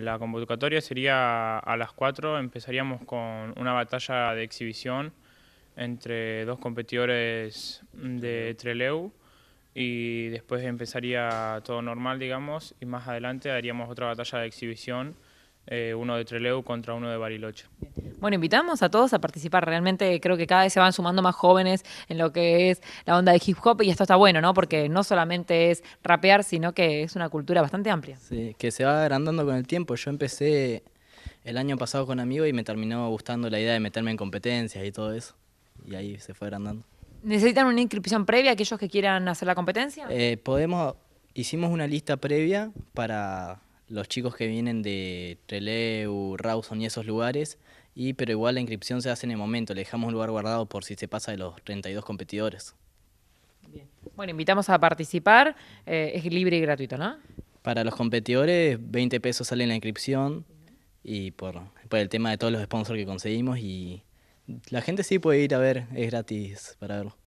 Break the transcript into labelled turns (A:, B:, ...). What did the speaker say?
A: La convocatoria sería a las 4, empezaríamos con una batalla de exhibición entre dos competidores de Treleu y después empezaría todo normal, digamos, y más adelante haríamos otra batalla de exhibición, eh, uno de Treleu contra uno de Bariloche.
B: Bueno, invitamos a todos a participar. Realmente creo que cada vez se van sumando más jóvenes en lo que es la onda de hip hop y esto está bueno, ¿no? Porque no solamente es rapear, sino que es una cultura bastante amplia.
C: Sí, que se va agrandando con el tiempo. Yo empecé el año pasado con amigos y me terminó gustando la idea de meterme en competencias y todo eso. Y ahí se fue agrandando.
B: ¿Necesitan una inscripción previa aquellos que quieran hacer la competencia?
C: Eh, podemos, hicimos una lista previa para los chicos que vienen de Trelew, Rawson y esos lugares, y pero igual la inscripción se hace en el momento, le dejamos un lugar guardado por si se pasa de los 32 competidores.
B: Bien. Bueno, invitamos a participar, eh, es libre y gratuito, ¿no?
C: Para los competidores, 20 pesos sale en la inscripción y por, por el tema de todos los sponsors que conseguimos y
B: la gente sí puede ir a ver, es gratis para verlo.